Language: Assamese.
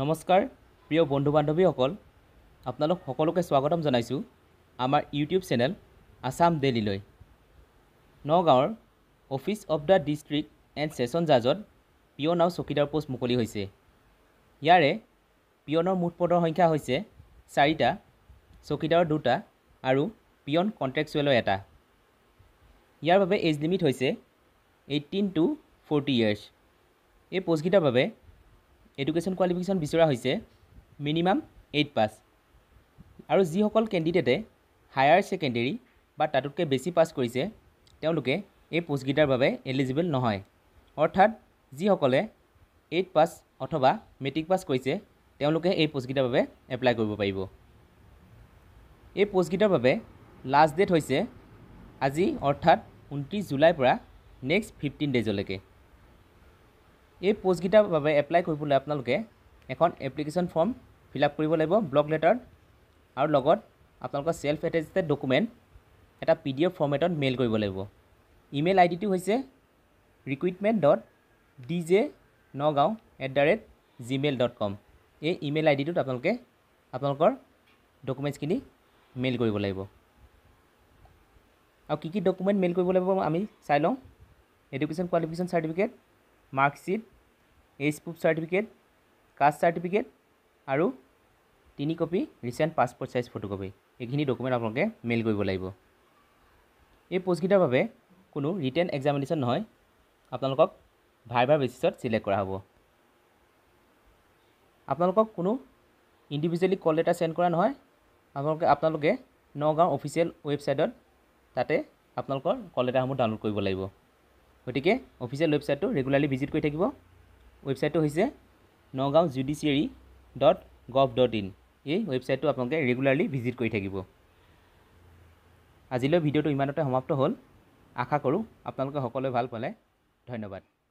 নমস্কাৰ প্ৰিয় বন্ধু বান্ধৱীসকল আপোনালোক সকলোকে স্বাগতম জনাইছোঁ আমাৰ ইউটিউব চেনেল আছাম ডেইলীলৈ নগাঁৱৰ office of the district and session জাজত পিয়ন আৰু চকীদাৰ পোষ্ট মুকলি হৈছে ইয়াৰে পিয়নৰ মুঠ পদৰ সংখ্যা হৈছে চাৰিটা চকীদাৰৰ দুটা আৰু পিয়ন কণ্ট্ৰেকচুৱেলৰ এটা ইয়াৰ বাবে এজ লিমিট হৈছে এইটিন টু ফৰ্টি ইয়েৰ্ছ এই পোষ্টকেইটাৰ বাবে এডুকেশ্যন কোৱালিফিকেশ্যন বিচৰা হৈছে মিনিমাম এইট পাছ আৰু যিসকল কেণ্ডিডেটে হায়াৰ ছেকেণ্ডেৰী বা তাতোতকৈ বেছি পাছ কৰিছে তেওঁলোকে এই পোষ্টকেইটাৰ বাবে এলিজিবল নহয় অৰ্থাৎ যিসকলে এইট পাছ অথবা মেট্ৰিক পাছ কৰিছে তেওঁলোকে এই পোষ্টকেইটাৰ বাবে এপ্লাই কৰিব পাৰিব এই পোষ্টকেইটাৰ বাবে লাষ্ট ডেট হৈছে আজি অৰ্থাৎ ঊনত্ৰিছ জুলাইৰ পৰা নেক্সট ফিফটিন ডেজলৈকে এই পোষ্টকেইটাৰ বাবে এপ্লাই কৰিবলৈ আপোনালোকে এখন এপ্লিকেশ্যন ফৰ্ম ফিল আপ কৰিব লাগিব ব্লক লেটাৰ আৰু লগত আপোনালোকৰ চেল্ফ এটেচেড ডকুমেণ্ট এটা পি ডি এফ ফৰ্মেটত মেইল কৰিব লাগিব ইমেইল আই ডিটো হৈছে recruitment dot D J Nagaon at the rate Gmail dot com এই ইমেইল আই ডিটোত আপোনালোকে আপোনালোকৰ ডকুমেণ্টছখিনি মেইল কৰিব লাগিব আৰু কি কি ডকুমেণ্ট মেইল কৰিব লাগিব আমি চাই লওঁ education qualification certificate marksheet age proof certificate caste certificate আৰু তিনি copy recent passport size photocopy এইখিনি ডকুমেণ্ট আপোনালোকে মেইল কৰিব লাগিব এই পোষ্টকেইটাৰ বাবে কোনো ৰিটেন এক্সামিনেশ্যন নহয় আপোনালোকক ভাইভাৰ বেচিছত ছিলেক্ট কৰা হ'ব আপোনালোকক কোনো ইণ্ডিভিজুৱেলি কল লেটাৰ চেণ্ড কৰা নহয় আপোনালোকে আপোনালোকে নগাঁও অফিচিয়েল ৱেবছাইটত তাতে আপোনালোকৰ কল লেটাৰসমূহ ডাউনলোড কৰিব লাগিব গতিকে অফিচিয়েল ৱেবছাইটটো ৰেগুলাৰলি ভিজিট কৰি থাকিব ৱেবছাইটটো হৈছে Nagaon judiciary dot gov dot in এই ৱেবছাইটটো আপোনালোকে ৰেগুলাৰলি ভিজিট কৰি থাকিব আজিলৈ ভিডিঅ'টো ইমানতে সমাপ্ত হ'ল আশা কৰোঁ আপোনালোকে সকলোৱে ভাল পালে ধন্যবাদ